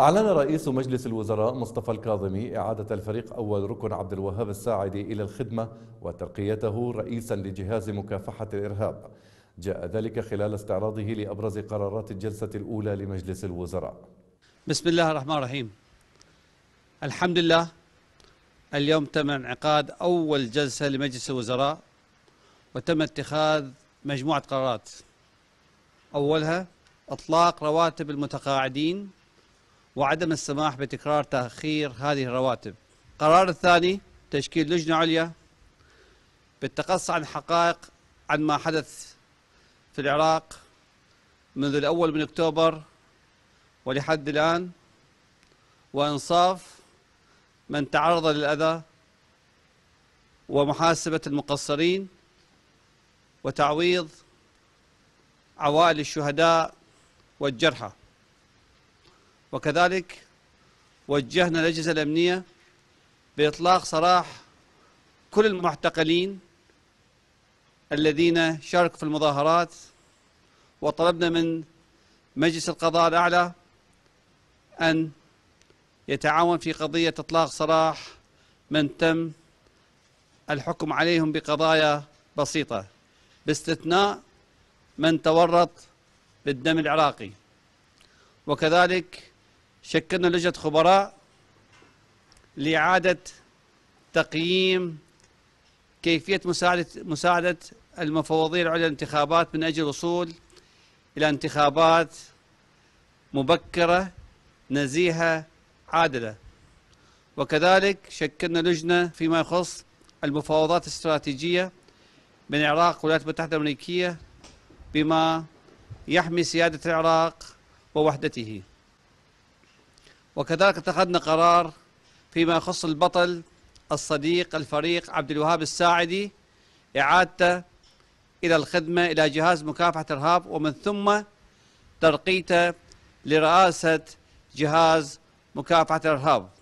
أعلن رئيس مجلس الوزراء مصطفى الكاظمي إعادة الفريق أول ركن عبد الوهاب الساعدي إلى الخدمة وترقيته رئيسا لجهاز مكافحة الإرهاب جاء ذلك خلال استعراضه لأبرز قرارات الجلسة الأولى لمجلس الوزراء بسم الله الرحمن الرحيم الحمد لله اليوم تم انعقاد أول جلسة لمجلس الوزراء وتم اتخاذ مجموعة قرارات أولها إطلاق رواتب المتقاعدين وعدم السماح بتكرار تأخير هذه الرواتب القرار الثاني تشكيل لجنة عليا بالتقصي عن حقائق عن ما حدث في العراق منذ الأول من أكتوبر ولحد الآن وإنصاف من تعرض للأذى ومحاسبة المقصرين وتعويض عوائل الشهداء والجرحى وكذلك وجهنا الأجهزة الأمنية بإطلاق سراح كل المعتقلين الذين شاركوا في المظاهرات وطلبنا من مجلس القضاء الأعلى أن يتعاون في قضية إطلاق سراح من تم الحكم عليهم بقضايا بسيطة باستثناء من تورط بالدم العراقي وكذلك شكلنا لجنة خبراء لإعادة تقييم كيفية مساعدة مساعدة المفوضية العليا للانتخابات من أجل الوصول إلى انتخابات مبكرة نزيهة عادلة وكذلك شكلنا لجنة فيما يخص المفاوضات الاستراتيجية بين العراق والولايات المتحدة الأمريكية بما يحمي سيادة العراق ووحدته وكذلك اتخذنا قرار فيما يخص البطل الصديق الفريق عبد الوهاب الساعدي إعادته إلى الخدمة إلى جهاز مكافحة الإرهاب ومن ثم ترقيته لرئاسة جهاز مكافحة الإرهاب